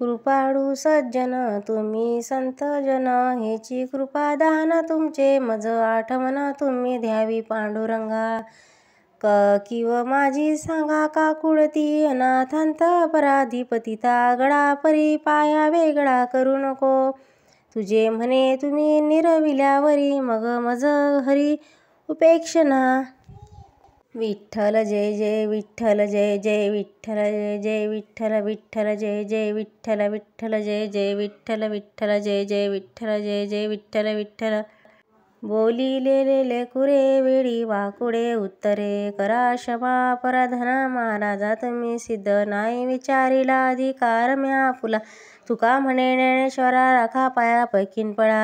कृपाळू सज्जन तुम्ही संतजन हेची कृपा दान तुमचे मज आठवण तुम्ही द्यावी पांडुरंगा क किव माझी सांगा का कुळती अनाथांत पराधिपतिता गडा परी पाया वेगळा करू नको तुझे म्हणे तुम्ही निरविल्यावरी मग मज हरी उपेक्षणा विठ्ठल जय जय विठ्ठल जय जय विठ्ठल जय जय विठ्ठल विठ्ठल जय जय विठ्ठल विठ्ठल जय जय विठ्ठल विठ्ठल जय जय विठ्ठल जय जय विठ्ठल विठ्ठल बोलिलेले कुरे वेळी वाकुडे उत्तरे करा क्षमा परधना महाराजा तुम्ही सिद्ध नाही विचारिला अधिकार म्या फुला तुका म्हणे ज्ञानेश्वरा राखा पाया पैकीन पळा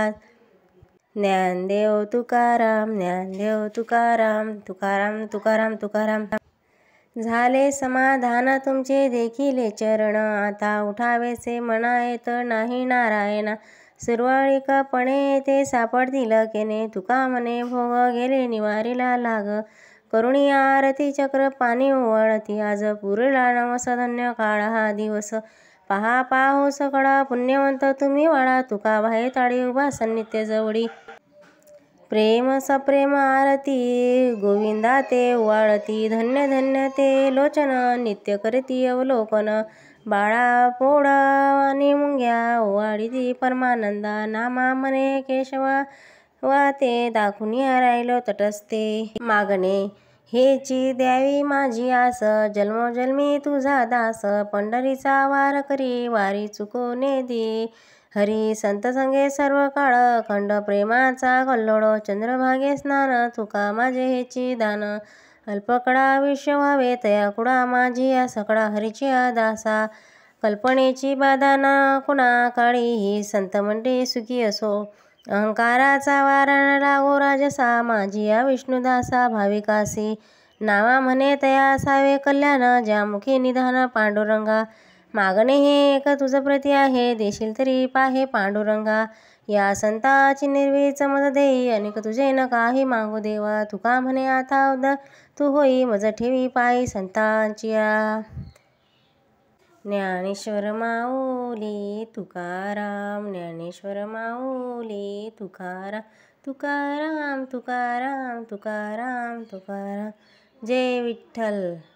ज्ञानदेव तुकाराम ज्ञानदेव तुकाराम तुकाराम तुकाराम तुकाराम झाले समाधान तुमचे देखिले चरण आता उठावेसे म्हणा येत नाही नारायणा सुरवाळिकापणे ते सापडतील केने तुका मने भोग गेले निवारीला लाग करुणी आरती चक्र पाणी ओवाळती आज पुरला नवसधन्य काळ हा दिवस पहा पहा हो पुण्यवंत तुम्ही वाडा तुका भाई ताळी उभा सन्नित्य जवळी प्रेम सप्रेम आरती गोविंदा ते वाळती धन्य धन्य ते लोचन नित्य करती अवलोकन बाळा पोड़ा आणि मुंग्या ओवाळीती परमानंदा नामा मने केशवा वा ते दाखवून राहिलो तटस्ते मागणे हेची द्यावी माझी आस जन्मोजन्मी तुझा दास पंढरीचा वार करी वारी ने दे हरी संत संगे सर्व काळ खंड प्रेमाचा कल्लोळ चंद्रभागे स्नान तुका माझे हेची दान अल्पकडा विश्व व्हावे तया कुडा माझी या सकळा हरीची दासा कल्पनेची बाधा ना कुणा काळी ही संत मंडळी सुखी असो अहंकाराचा वारण लागो राजसा माझी या विष्णुदासा भाविकासी नावा म्हणे तया असावे कल्याण ज्यामुखी निधान पांडुरंगा मागणे हे एक तुझ प्रती आहे देशील तरी पाहे पांडुरंगा या संताची निर्वीच मद देई अनेक तुझे न काही मागू देवा तुका म्हणे आता उद तू होई मज ठेवी पायी संतांची ज्ञानेश्वर माऊली तुकाराम ज्ञानेश्वर माऊली तुकाराम तुकाराम तुकाराम तुकाराम तुकाराम जय विठ्ठल